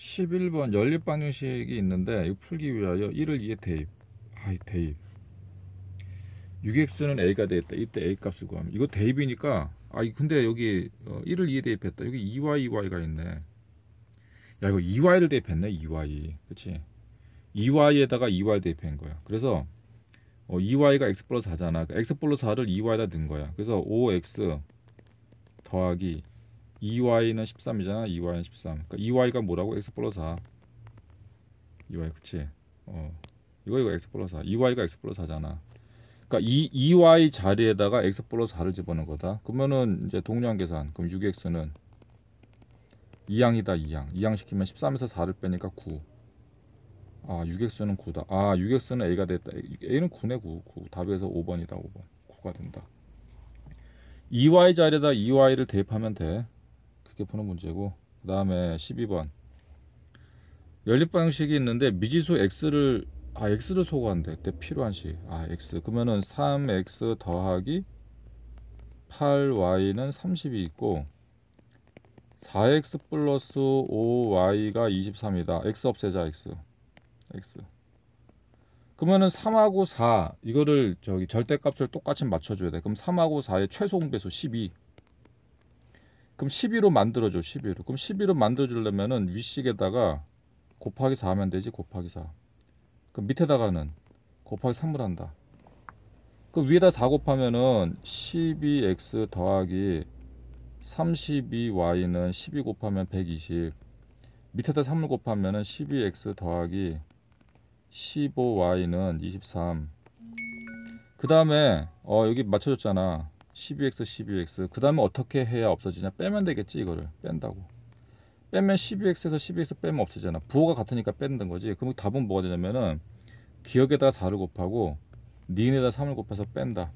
11번 연립방정식이 있는데 이거 풀기 위하여 1을 2에 대입 아이 대입 6x는 a가 되겠다 이때 a 값을 구하면 이거 대입이니까 아 근데 여기 1을 어, 2에 대입했다 여기 2y 2y가 있네 야 이거 2y를 대입했네 2y 그치 2y에다가 2y 대입한 거야 그래서 어, 2y가 x 플러스 4잖아. 그 그러니까 x 플러스 4를 2y에다 넣은 거야. 그래서 5x 더하기 2y는 e 13이잖아. 2y는 e 13. 그러니까 2y가 e 뭐라고? x 플러스 4. 2y 그치? 어. 이거 이거 x 플러스 4. 2y가 x 플러스 4잖아. 그러니까 이 2y 자리에다가 x 플러스 4를 집어넣는 거다. 그러면은 이제 동량 계산. 그럼 6x는 2항이다. 2항. 2항 시키면 13에서 4를 빼니까 9. 아, 6x는 9다. 아, 6x는 a가 됐다. a는 9네, 9. 9. 답에서 5번이다, 5번. 9가 된다. 2y 자리에다 2y를 대입하면 돼. 쉽게 푸는 문제고 그 다음에 12번 연립 방식이 있는데 미지수 x를 아 x를 소거한대 그때 필요한 시 아 x 그러면은 3x 더하기 8y는 30이 있고 4x 플러스 5y가 23이다 x 없애자 x x 그러면은 3하고 4 이거를 저기 절대값을 똑같이 맞춰줘야 돼 그럼 3하고 4의 최소 공배수 12 그럼 12로 만들어줘 12로. 그럼 12로 만들어주려면은 위식에다가 곱하기 4 하면 되지 곱하기 4. 그럼 밑에다가는 곱하기 3을 한다. 그 위에다 4 곱하면은 12x 더하기 32y는 12 곱하면 120 밑에다 3을 곱하면은 12x 더하기 15y는 23그 다음에 어 여기 맞춰줬잖아 12x, 12x. 그 다음에 어떻게 해야 없어지냐? 빼면 되겠지, 이거를. 뺀다고. 빼면 12x에서 12x 빼면 없어지잖아. 부호가 같으니까 뺀다는 거지. 그럼 답은 뭐가 되냐면은 기억에다가 4를 곱하고 니은에다 3을 곱해서 뺀다.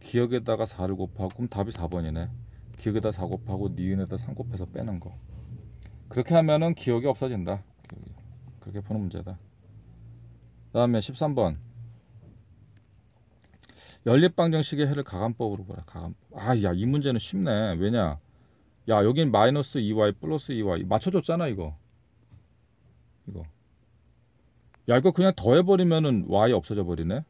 기억에다가 4를 곱하고 그럼 답이 4번이네. 기억에다 4 곱하고 니은에다 3 곱해서 빼는 거. 그렇게 하면은 기억이 없어진다. 그렇게 푸는 문제다. 그 다음에 13번. 연립방정식의 해를 가감법으로 보라. 가감법. 아, 야, 이 문제는 쉽네. 왜냐? 야, 여긴 마이너스 2y 플러스 2y 맞춰줬잖아, 이거. 이거. 야, 이거 그냥 더해버리면은 y 없어져 버리네.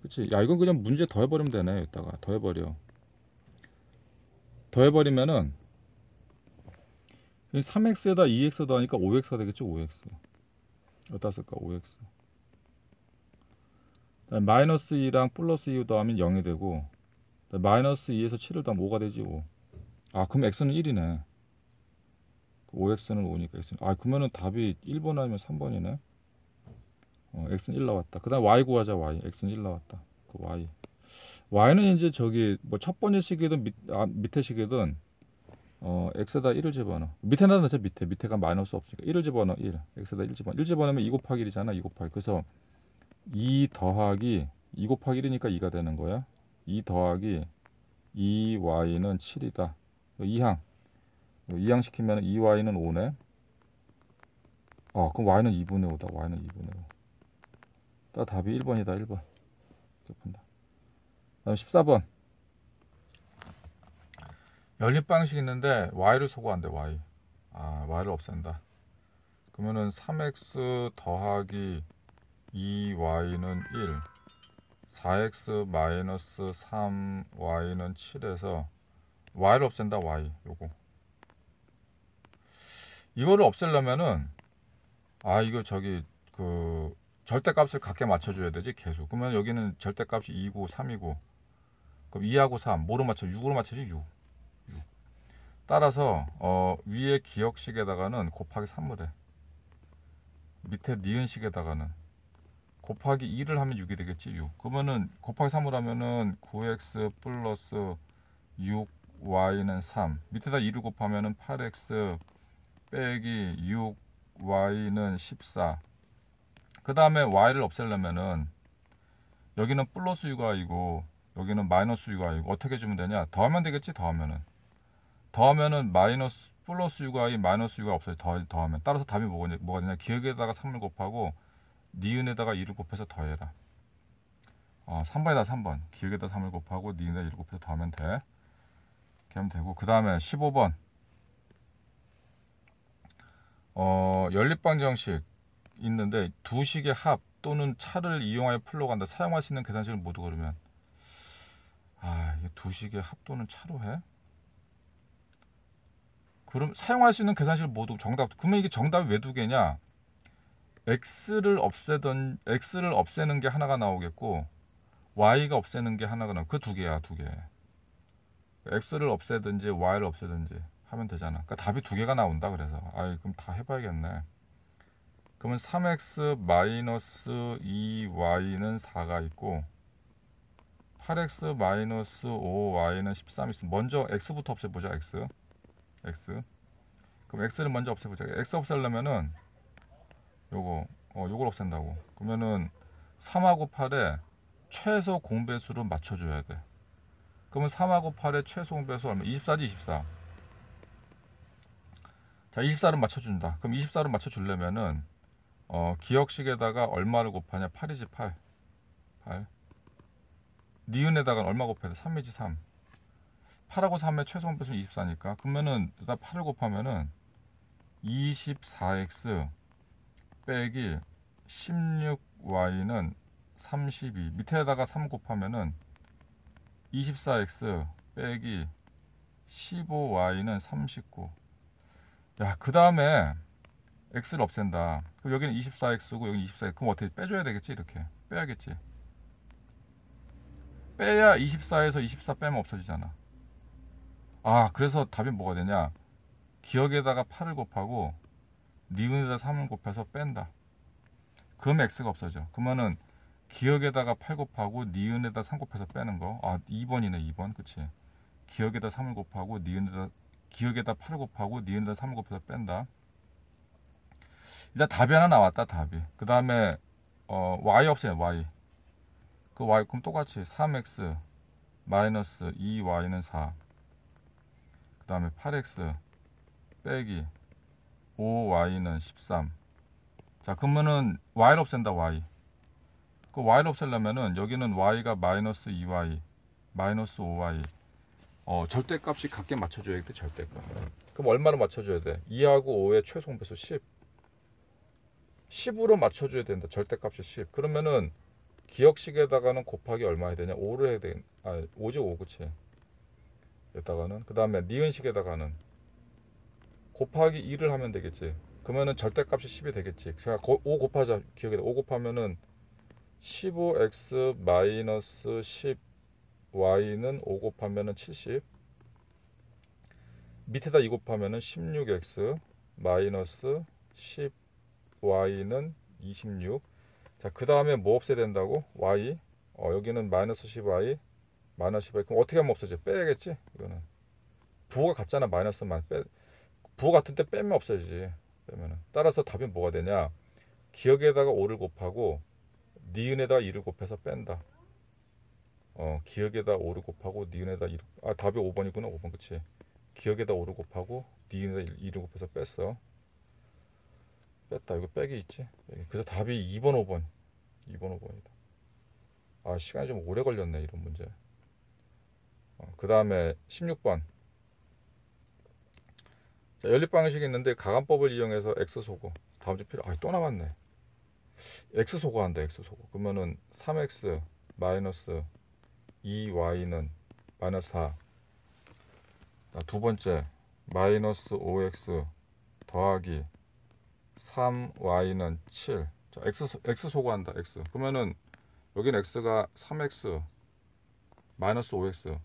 그치? 야, 이건 그냥 문제 더해버리면 되네. 이따가 더해버려. 더해버리면은 3x에다 2x 더하니까 5x 가 되겠죠, 5x. 어디다 쓸까, 5x. 마이너스 2랑 플러스 2 더하면 0이 되고 그 마이너스 2에서 7을 다 5가 되지 5. 아 그럼 x는 1이네. 5x는 그 5니까 x는 아 그러면은 답이 1번 아니면 3번이네. 어, x는 1 나왔다. 그다음 y 구하자 y. x는 1 나왔다. 그 y. y는 이제 저기 뭐 첫 번째 식이든 밑, 아, 밑에 식이든 어, x에다 1을 집어넣어. 밑에다 대체 밑에. 밑에가 마이너스 없으니까 1을 집어넣어. 1. x에다 1 집어넣어. 1 집어넣으면 2 곱하기 1이잖아. 2 곱하기. 그래서 2 더하기 2 곱하기 1이니까 2가 되는 거야. 2 더하기 2y는 7이다. 2항. 2항 시키면 2y는 5네. 아, 그럼 y는 2분의 5다. y는 2분의 5. 따 답이 1번이다. 1번. 이렇게 푼다. 다음 14번. 연립 방식 있는데 y를 소거 한대 y. 아, y를 없앤다. 그러면은 3x 더하기 2y는 1, 4x 3y는 7에서 y를 없앤다 y 요거 이거를 없애려면은 아 이거 저기 그 절대값을 각게 맞춰줘야 되지 계속 그러면 여기는 절대값이 2고 3이고 그럼 2하고 3 뭐로 맞춰 6으로 맞춰지 6, 6. 따라서 어, 위에 기역식에다가는 곱하기 3을 해 밑에 니은식에다가는 곱하기 2를 하면 6이 되겠지 6 그러면은 곱하기 3을 하면은 9x 플러스 6y는 3 밑에다 2를 곱하면은 8x 빼기 6y는 14그 다음에 y를 없애려면은 여기는 플러스 6이고 여기는 마이너스 6이고 어떻게 주면 되냐 더하면 되겠지 더하면은 더하면은 마이너스 플러스 6i 마이너스 6i 없어요 더, 더하면 따라서 답이 뭐가, 뭐가 되냐 기억에다가 3을 곱하고 니은에다가 1을 곱해서 더해라. 어, 3번에다 3번. 기억에다 3을 곱하고 니은에다 1을 곱해서 더하면 돼. 이렇게 하면 되고 그 다음에 15번 어, 연립방정식 있는데 두 식의 합 또는 차를 이용하여 풀러간다. 사용할 수 있는 계산식을 모두 걸으면 아, 이게 두 식의 합 또는 차로 해? 그럼 사용할 수 있는 계산식을 모두 정답. 그러면 이게 정답이 왜 두 개냐? x를 없애던 x를 없애는 게 하나가 나오겠고 y가 없애는 게 하나가 나오. 그 두 개야, 두 개. x를 없애든지 y를 없애든지 하면 되잖아. 그러니까 답이 두 개가 나온다 그래서. 아, 그럼 다해 봐야겠네. 그러면 3x 마이너스 2y는 4가 있고 8x 마이너스 5y는 13 있어. 먼저 x부터 없애보자. x. x. 그럼 x를 먼저 없애보자. x 없애려면은 요거 어, 요걸 없앤다고 그러면은 3하고 8에 최소 공배수를 맞춰줘야 돼 그러면 3하고 8의 최소 공배수 얼마? 24지 24 자, 24를 맞춰준다. 그럼 24를 맞춰주려면은 어, 기억식에다가 얼마를 곱하냐? 8이지 8. 8. 니은에다가 얼마 곱해야 돼? 3이지 3. 8하고 3의 최소 공배수는 24니까. 그러면은 일단 8을 곱하면은 24x 빼기 16y는 32 밑에다가 3 곱하면은 24x 빼기 15y는 39 야, 그 다음에 x를 없앤다. 그럼 여기는 24x고 여기는 24x. 그럼 어떻게 빼줘야 되겠지? 이렇게. 빼야겠지. 빼야 24에서 24 빼면 없어지잖아. 아, 그래서 답이 뭐가 되냐? 기억에다가 8을 곱하고 니은에다 3을 곱해서 뺀다. 그럼 x가 없어져. 그러면은 기억에다가 8 곱하고 니은에다 3 곱해서 빼는 거. 아, 2번이네, 2번. 그치? 기억에다 3을 곱하고 니은에다 기억에다 8 곱하고 니은에다 3을 곱해서 뺀다. 일단 답이 하나 나왔다, 답이. 그 다음에 어, y 없어요, y. 그 y 그럼 똑같이 3x 마이너스 2y는 4. 그 다음에 8x 빼기 5y는 13. 자, 그러면은 y를 없앤다, y. 그 y를 없애려면은 여기는 y가 마이너스 2y, 마이너스 5y. 어, 절대값이 각게 맞춰줘야 돼, 절대값. 그럼 얼마로 맞춰줘야 돼? 2하고 5의 최소공배수 10. 10으로 맞춰줘야 된다. 절대값이 10. 그러면은 기억식에다가는 곱하기 얼마 해야 되냐? 5를 해야 돼. 아, 5지 5, 그치? 여기다가는. 그 다음에 니은식에다가는 곱하기 2를 하면 되겠지. 그러면은 절대값이 10이 되겠지. 제가 5 곱하자. 기억에 5 곱하면은 15x 마이너스 10y는 5 곱하면은 70. 밑에다 2 곱하면은 16x 마이너스 10y는 26. 자, 그 다음에 뭐 없애야 된다고? y. 어, 여기는 마이너스 10y, 마이너스 10y. 그럼 어떻게 하면 없어져? 빼야겠지? 이거는. 부호가 같잖아. 마이너스만 빼. 부호 같은 때 빼면 없어지지. 빼면은. 따라서 답이 뭐가 되냐? 기억에다가 오를 곱하고 니은에다 이를 곱해서 뺀다. 어, 기억에다 오를 곱하고 니은에다 이를 아, 답이 5번이구나. 5번 그치 기억에다 오를 곱하고 니은에다 이를 곱해서 뺐어. 뺐다. 이거 빼기 있지? 빼기. 그래서 답이 2번 5번. 2번 5번이다. 아, 시간이 좀 오래 걸렸네. 이런 문제. 어, 그다음에 16번. 자, 연립 방식이 있는데 가감법을 이용해서 x 소고 다음 주 필요 아또 남았네 x 소고 한다 x 소고 그러면은 3x 마이너스 2y는 마이너스 4. 두 번째 마이너스 5x 더하기 3y는 7. 자, x x 소거한다. x. 그러면은 여긴 x가 3x 마이너스 5x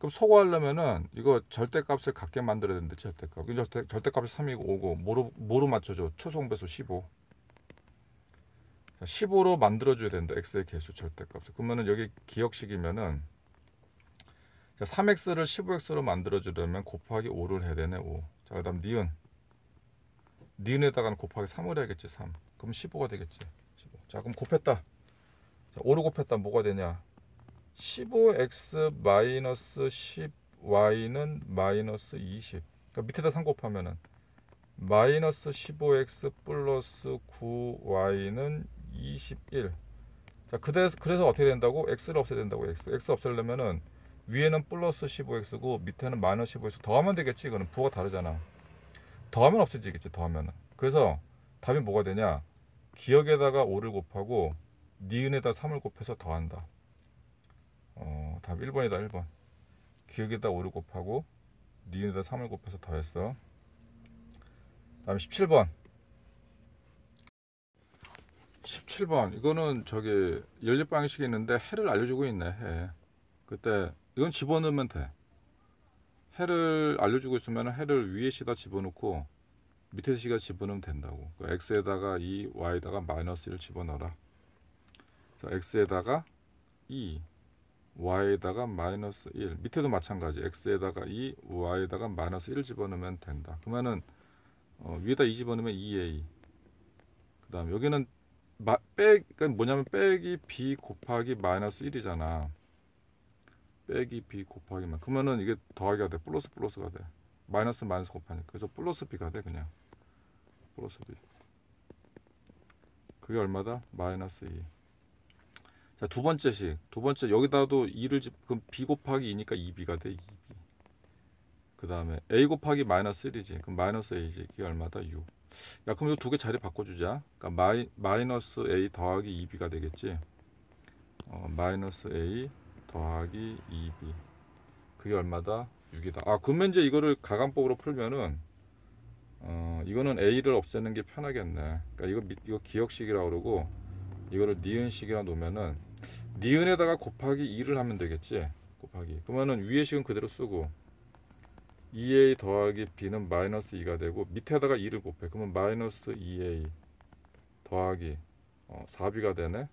그럼 소거하려면은 이거 절대값을 갖게 만들어야 되는데 절대값. 이 절대, 절대값이 3이고 5고 뭐로 뭐로 맞춰줘? 초성배수 15. 15로 만들어줘야 된다. x의 개수 절대값을. 그러면은 여기 기억식이면은 3x를 15x로 만들어주려면 곱하기 5를 해야 되네. 5. 자, 그 다음 니은. 니은에다가는 곱하기 3을 해야겠지. 3. 그럼 15가 되겠지. 15. 자, 그럼 곱했다. 자, 5로 곱했다. 뭐가 되냐? 15x 마이너스 10y는 마이너스 20 그러니까 밑에다 3 곱하면은 마이너스 15x 플러스 9y는 21 자, 그래서, 그래서 어떻게 된다고? x를 없애야 된다고 x x 없애려면은 위에는 플러스 15x고 밑에는 마이너스 15x 더하면 되겠지 이거는 부가 다르잖아 더하면 없어지겠지 더하면은 그래서 답이 뭐가 되냐 기억에다가 5를 곱하고 니은에다 3을 곱해서 더한다 어, 답 1번이다 1번 기억에다 5를 곱하고 니은에다 3을 곱해서 더했어 다음 17번 17번 이거는 저기 연립 방식이 있는데 해를 알려주고 있네 해 그때 이건 집어넣으면 돼 해를 알려주고 있으면 해를 위에 시다 집어넣고 밑에 시가 집어넣으면 된다고 그러니까 x에다가 2 y에다가 마이너스 1 집어넣어라 자 x에다가 2 y에다가 마이너스 1 밑에도 마찬가지 x에다가 2 y에다가 마이너스 1 집어넣으면 된다 그러면은 어, 위에다 2 집어넣으면 2a 그 다음 여기는 마, 빼, 그러니까 뭐냐면 빼기 b 곱하기 마이너스 1이잖아 빼기 b 곱하기 만 그러면은 이게 더하기가 돼 플러스 플러스가 돼 마이너스 마이너스 곱하니까 그래서 플러스 b가 돼 그냥 플러스 b 그게 얼마다? 마이너스 2 자, 두 번째 식. 두 번째 여기다도 2를 집 그럼 b 곱하기 2니까 2b가 돼. 2b. 그다음에 a 곱하기 마이너스 1이지. 그럼 마이너스 a지. 이게 얼마다? 6. 야, 그럼 이두개 자리 바꿔 주자. 그러니까 마이, 마이너스 a 더하기 2b가 되겠지. 어, 마이너스 a 더하기 2b. 그게 얼마다? 6이다. 아, 그러면 이제 이거를 가감법으로 풀면은 어, 이거는 a를 없애는 게 편하겠네. 그러니까 이거 이거 기억식이라고 그러고 이거를 니은식이라 놓으면은 니은에다가 곱하기 2를 하면 되겠지 곱하기 그러면은 위의 식은 그대로 쓰고 2a 더하기 b는 마이너스 2가 되고 밑에다가 2를 곱해 그러면 마이너스 2a 더하기 어, 4b가 되네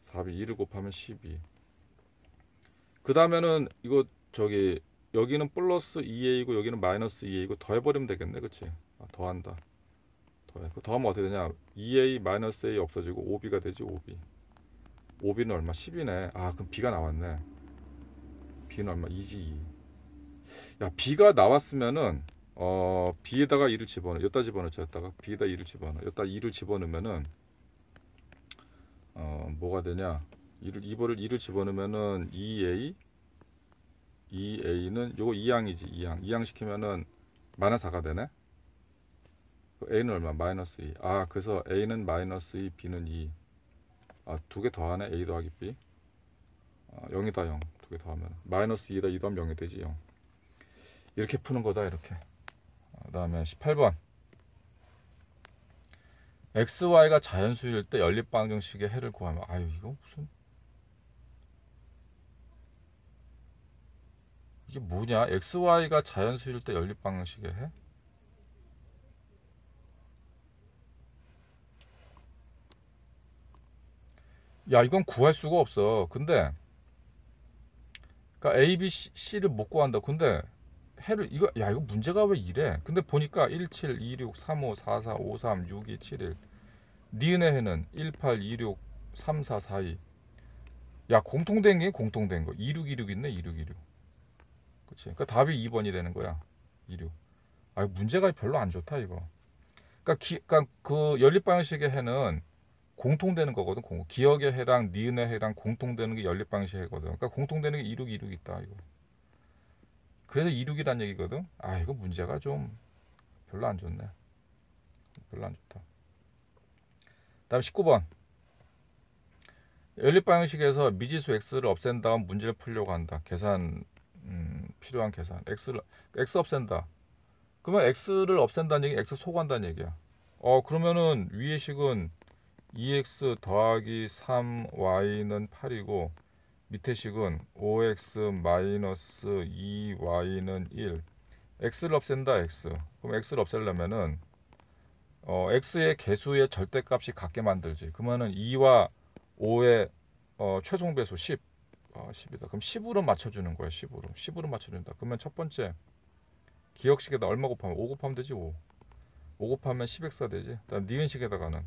4b 2를 곱하면 12그 다음에는 이거 저기 여기는 플러스 2a이고 여기는 마이너스 2a이고 더해버리면 되겠네 그치 아, 더한다 더해 그 더하면 어떻게 되냐 2a 마이너스 a 없어지고 5b가 되지 5b 5비는 얼마? 10이네. 아, 그럼 비가 나왔네. 비는 얼마? 2지 2. 야, 비가 나왔으면은 어, 비에다가 2를 집어넣어. 여기다 집어넣어 여기다가 B에다 2를 집어넣어. 여기다 2를 집어넣으면은 어, 뭐가 되냐? 2를 2번을 2를 집어넣으면은 2A 2A는 요거 2항이지. 2항. 2항 시키면은 마이너스 4가 되네. A는 얼마? 마이너스 2. 아, 그래서 A는 마이너스 2, B는 2. 아, 두 개 더하네. A 더하기 B. 아, 0이다, 0. 두 개 더하면. 마이너스 2다 2 더하면 0이 되지, 0. 이렇게 푸는 거다, 이렇게. 아, 그 다음에 18번. XY가 자연수일 때 연립방정식의 해를 구하면 아유, 이거 무슨 이게 뭐냐? XY가 자연수일 때 연립방정식의 해? 야 이건 구할 수가 없어. 근데 그러니까 A, B, C를 못 구한다. 근데 해를 이거 야 이거 문제가 왜 이래? 근데 보니까 17, 26, 35, 44, 53, 62, 71 니은의 해는 18, 26, 34, 42. 야 공통된 게 공통된 거. 26, 26 있네. 26, 26. 그치? 그니까 답이 2번이 되는 거야. 26. 아 문제가 별로 안 좋다 이거. 그니까 기, 그니까그 연립 방식의 해는 공통되는 거거든. 공, 기억의 해랑 니은의 해랑 공통되는 게 연립 방식 해거든. 그러니까 공통되는 게 이륙 이륙 있다 이거. 그래서 이륙이란 얘기거든. 아 이거 문제가 좀 별로 안 좋네. 별로 안 좋다. 다음 19번. 연립 방식에서 미지수 x를 없앤 다음 문제를 풀려고 한다. 계산 음, 필요한 계산. x를 x 없앤다. 그러면 x를 없앤다는 얘기, x 소구한다는 얘기야. 어 그러면은 위의 식은 2x 더하기 3y는 8이고 밑에 식은 5x 마이너스 2y는 1 x를 없앤다 x 그럼 x를 없애려면은 어, x의 개수의 절대값이 같게 만들지 그러면은 2와 5의 어, 최송배수 10 어, 아, 10이다 그럼 10으로 맞춰주는 거야 10으로 10으로 맞춰준다 그러면 첫 번째 기억식에다 얼마 곱하면 5 곱하면 되지 5 5 곱하면 10x가 되지 그다음 니은식에다가는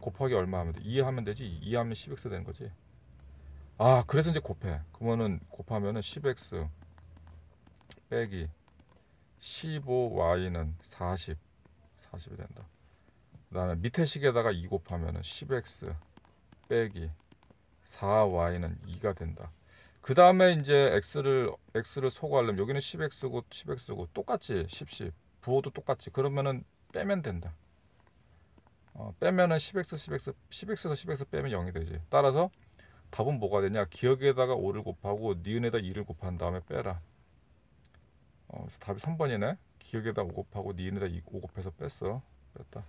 곱하기 얼마 하면 돼? 이해 하면 되지? 이해 하면 10x 되는 거지. 아, 그래서 이제 곱해. 그러면은 곱하면은 10x 빼기 15y는 40. 40이 된다. 그 다음에 밑에 식에다가 2 곱하면은 10x 빼기 4y는 2가 된다. 그 다음에 이제 x를 x를 소거하려면 여기는 10x고 10x고 똑같이 10, 10 부호도 똑같이 그러면은 빼면 된다. 어, 빼면은 10x, 10x, 10x에서 10x 빼면 0이 되지. 따라서 답은 뭐가 되냐? 기억에다가 5를 곱하고 니은에다 2를 곱한 다음에 빼라. 어, 그래서 답이 3번이네. 기억에다 5 곱하고 니은에다 5 곱해서 뺐어. 뺐다.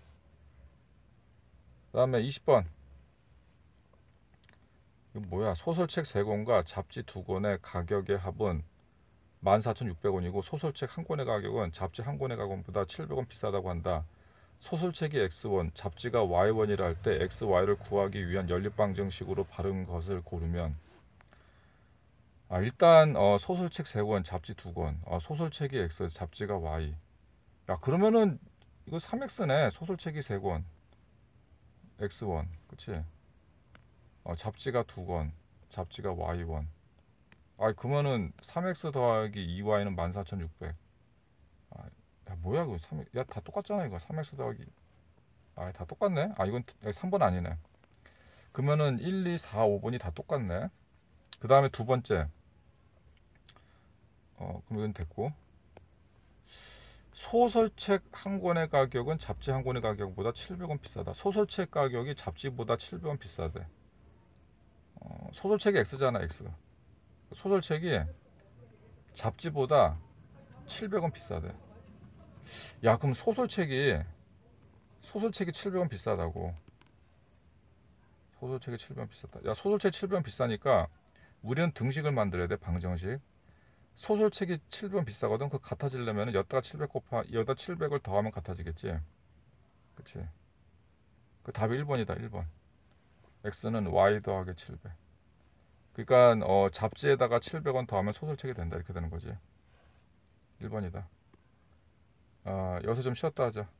그 다음에 20번. 이거 뭐야? 소설책 3권과 잡지 2권의 가격의 합은 14,600원이고 소설책 한 권의 가격은 잡지 한 권의 가격보다 700원 비싸다고 한다. 소설책이 x1, 잡지가 y1이라 할때 xy를 구하기 위한 연립방정식으로 바른 것을 고르면 아, 일단 어, 소설책 세권 잡지 두권 어, 소설책이 x, 잡지가 y. 야 그러면은 이거 3x네. 소설책이 세권 x1, 그치? 어, 잡지가 두권 잡지가 y1. 아이 그러면은 3x 더하기 2y는 14,600. 아, 야 뭐야 이거 3 야다 똑같잖아 이거 3x 더하기 아 다 똑같네 아 이건 3번 아, 아니네 그러면은 1, 2, 4, 5번이 다 똑같네 그 다음에 두 번째 어 그럼 이건 됐고 소설책 한 권의 가격은 잡지 한 권의 가격보다 700원 비싸다. 소설책 가격이 잡지보다 700원 비싸대. 어, 소설책이 X잖아, X. 소설책이 잡지보다 700원 비싸대. 야 그럼 소설책이 소설책이 700원 비싸다고 소설책이 700원 비쌌다 야 소설책 700원 비싸니까 우리는 등식을 만들어야 돼 방정식 소설책이 700원 비싸거든 그 같아지려면 여다가 700 곱하 여다 700을 더하면 같아지겠지 그치 그 답이 1번이다 1번 x는 y 더하기 700 그러니까 어, 잡지에다가 700원 더하면 소설책이 된다 이렇게 되는 거지 1번이다 어, 여기서 좀 쉬었다 하자